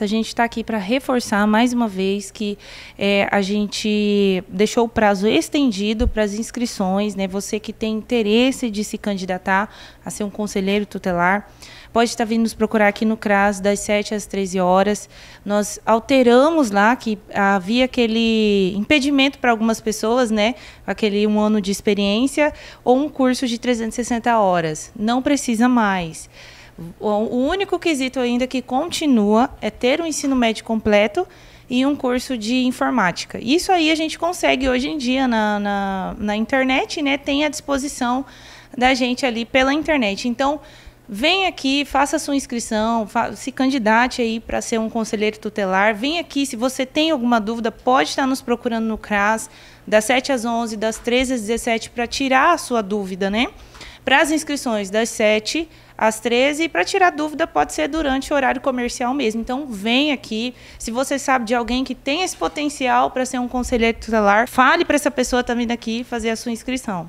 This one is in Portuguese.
A gente está aqui para reforçar mais uma vez que é, a gente deixou o prazo estendido para as inscrições. Né? Você que tem interesse de se candidatar a ser um conselheiro tutelar, pode estar tá vindo nos procurar aqui no CRAS das 7 às 13 horas. Nós alteramos lá que havia aquele impedimento para algumas pessoas, né? Aquele um ano de experiência ou um curso de 360 horas. Não precisa mais. O único quesito ainda que continua é ter um ensino médio completo e um curso de informática. Isso aí a gente consegue hoje em dia na, na, na internet, né? Tem à disposição da gente ali pela internet. Então, Vem aqui, faça sua inscrição, se candidate aí para ser um conselheiro tutelar. Vem aqui, se você tem alguma dúvida, pode estar nos procurando no CRAS, das 7 às 11, das 13 às 17, para tirar a sua dúvida, né? para as inscrições das 7 às 13 e para tirar dúvida pode ser durante o horário comercial mesmo. Então vem aqui, se você sabe de alguém que tem esse potencial para ser um conselheiro tutelar, fale para essa pessoa também daqui fazer a sua inscrição.